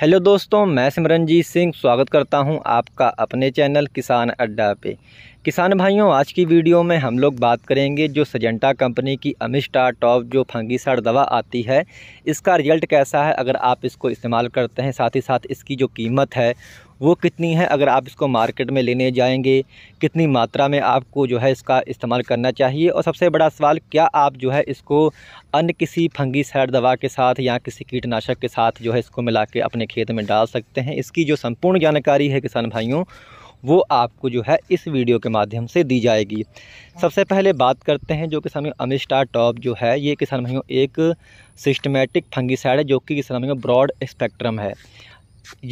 hello दोस्तों मैं सिमरनजीत सिंह स्वागत करता हूं आपका अपने चैनल किसान अड्डा पे किसान भाइयों आज की वीडियो में हम लोग बात करेंगे जो सजेंटा कंपनी की अमिस्टा टॉप जो फंगीसार दवा आती है इसका रिजल्ट कैसा है अगर आप इसको इस्तेमाल करते हैं साथ ही साथ इसकी जो कीमत है वो कितनी है अगर आप इसको मार्केट में लेने जाएंगे कितनी मात्रा में आपको जो है इसका इस्तेमाल करना चाहिए और सबसे बड़ा सवाल क्या आप जो है इसको अन्य किसी फंगीसाइड दवा के साथ या किसी कीटनाशक के साथ जो है इसको मिला के अपने खेत में डाल सकते हैं इसकी जो संपूर्ण जानकारी है किसान भाइयों वो आपको जो है इस वीडियो के माध्यम से दी जाएगी सबसे पहले बात करते हैं जो किसान भाइयों अमिस्टा टॉप जो है ये किसान भाइयों एक सिस्टमेटिक फंगीसाइड है जो कि किसान भाइयों ब्रॉड स्पेक्ट्रम है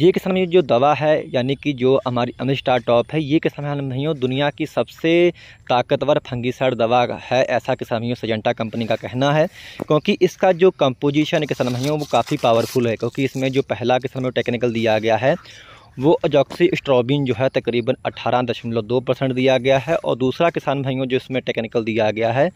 ये किसान भाइयों जो दवा है यानी कि जो हमारी अमिस्टा टॉप है ये किसान भाइयों दुनिया की सबसे ताकतवर फंगीसाइड दवा है ऐसा किसान भाइयों सजेंटा कंपनी का कहना है क्योंकि इसका जो कंपोजिशन है किसान भाइयों वो काफ़ी पावरफुल है क्योंकि इसमें जो पहला किसान भाइयों टेक्निकल दिया गया है वो अजॉक्सी स्ट्रॉबिन जो है तकरीबन अठारह दशमलव दो परसेंट दिया गया है और दूसरा किसान भाइयों जो इसमें टेक्निकल दिया गया है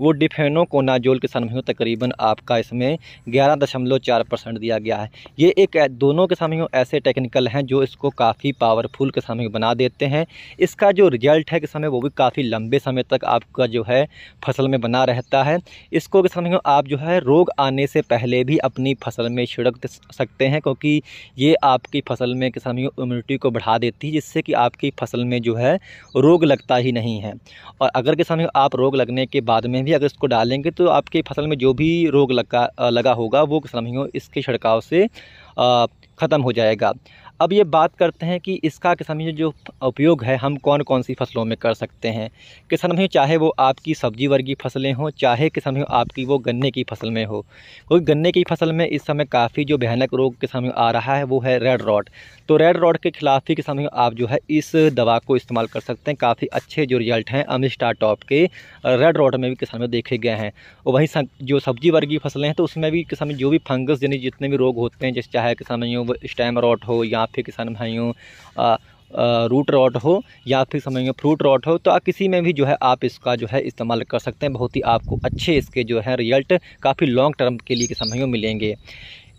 वो डिफेनो कोनाजोल के सामने तकरीबन आपका इसमें ग्यारह दशमलव चार परसेंट दिया गया है ये एक दोनों के सामने ऐसे टेक्निकल हैं जो इसको काफ़ी पावरफुल के सामने बना देते हैं इसका जो रिजल्ट है कि समय वो भी काफ़ी लंबे समय तक आपका जो है फसल में बना रहता है इसको के समय आप जो है रोग आने से पहले भी अपनी फसल में छिड़क सकते हैं क्योंकि ये आपकी फसल में के समय इम्यूनिटी को बढ़ा देती है जिससे कि आपकी फसल में जो है रोग लगता ही नहीं है और अगर के समय आप रोग लगने के बाद में नहीं अगर इसको डालेंगे तो आपकी फसल में जो भी रोग लगा लगा होगा वो किसान इसके छिड़काव से ख़त्म हो जाएगा अब ये बात करते हैं कि इसका किसान जो उपयोग है हम कौन कौन सी फसलों में कर सकते हैं किसान भाइयों चाहे वो आपकी सब्जी वर्गीय फसलें हों चाहे किसान भाइयों आपकी वो गन्ने की फसल में हो क्योंकि गन्ने की फसल में इस समय काफ़ी जो भयानक रोग किसान आ रहा है वो है रेड रॉट तो रेड रॉड के खिलाफ भी किसानों आप जो है इस दवा को इस्तेमाल कर सकते हैं काफ़ी अच्छे जो रिजल्ट हैं अमिस्टा टॉप के रेड रॉड में भी किसान में देखे गए हैं और वहीं जो सब्जी वर्गीय फसलें हैं तो उसमें भी किसान जो भी फंगस यानी जितने भी रोग होते हैं जैसे चाहे किसान भाइयों स्टैम रॉट हो या फिर किसान भाइयों रूट रॉट हो या फिर समझिए फ्रूट रॉट हो तो आप किसी में भी जो है आप इसका जो है इस्तेमाल कर सकते हैं बहुत ही आपको अच्छे इसके जो है रिजल्ट काफ़ी लॉन्ग टर्म के लिए में मिलेंगे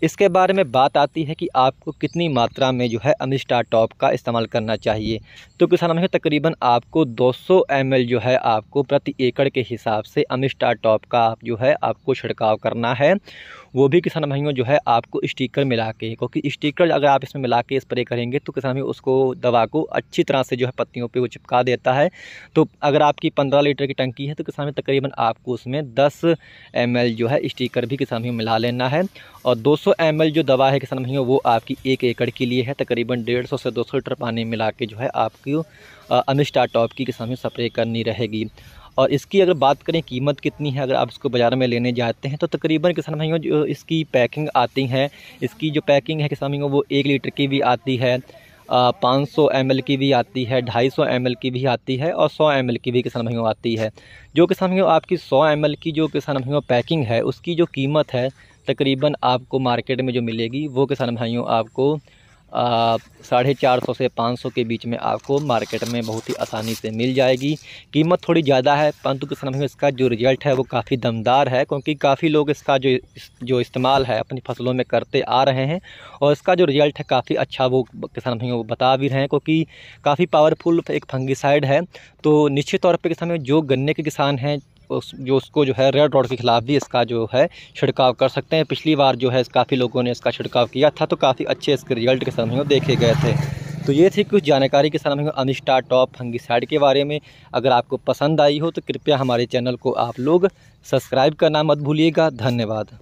इसके बारे में बात आती है कि आपको कितनी मात्रा में जो है अमिस्टा टॉप का इस्तेमाल करना चाहिए तो किसान में तकरीबन आपको 200 सौ जो है आपको प्रति एकड़ के हिसाब से अमिस्टा टॉप का आप जो है आपको छिड़काव करना है वो भी किसान भाइयों जो है आपको स्टिकर मिला के क्योंकि स्टिकर अगर आप इसमें मिला के स्प्रे करेंगे तो किसान भाई उसको दवा को अच्छी तरह से जो है पत्तियों पर वो चिपका देता है तो अगर आपकी पंद्रह लीटर की टंकी है तो किसान भाई तकरीबन आपको उसमें दस एम जो है स्टिकर भी किसान भाई मिला लेना है और दो सौ जो दवा है किसान भाइयों वो आपकी एक एकड़ के लिए है तकरीबन डेढ़ सौ से दो सौ लीटर पानी मिला के जो है आपकी अनिस्टा टॉप की किसान स्प्रे करनी रहेगी और इसकी अगर बात करें कीमत कितनी है अगर आप इसको बाज़ार में लेने जाते हैं तो तकरीबन किसान भाइयों जो इसकी पैकिंग आती है इसकी जो पैकिंग है किसान भाइयों वो एक लीटर की भी आती है पाँच सौ एम की भी आती है ढाई सौ एम की भी आती है और सौ एम की भी किसान भाइयों आती है जो किसान भाइयों आपकी सौ एम की जो किसान भाइयों पैकिंग है उसकी जो कीमत है तकरीबन आपको मार्केट में जो मिलेगी वो किसान भाइयों आपको साढ़े चार सौ से पाँच सौ के बीच में आपको मार्केट में बहुत ही आसानी से मिल जाएगी कीमत थोड़ी ज़्यादा है परंतु किस समय इसका जो रिज़ल्ट है वो काफ़ी दमदार है क्योंकि काफ़ी लोग इसका जो जो इस्तेमाल है अपनी फसलों में करते आ रहे हैं और इसका जो रिज़ल्ट है काफ़ी अच्छा वो किसान भाइयों को बता भी रहे हैं क्योंकि काफ़ी पावरफुल एक फंगिसाइड है तो निश्चित तौर पर किसान जो गन्ने के किसान हैं उस जो उसको जो है रेड रॉड के ख़िलाफ़ भी इसका जो है छिड़काव कर सकते हैं पिछली बार जो है काफ़ी लोगों ने इसका छिड़काव किया था तो काफ़ी अच्छे इसके रिजल्ट के समय देखे गए थे तो ये थी कुछ जानकारी के साथ हमें अनिष्टा टॉप साइड के बारे में अगर आपको पसंद आई हो तो कृपया हमारे चैनल को आप लोग सब्सक्राइब करना मत भूलिएगा धन्यवाद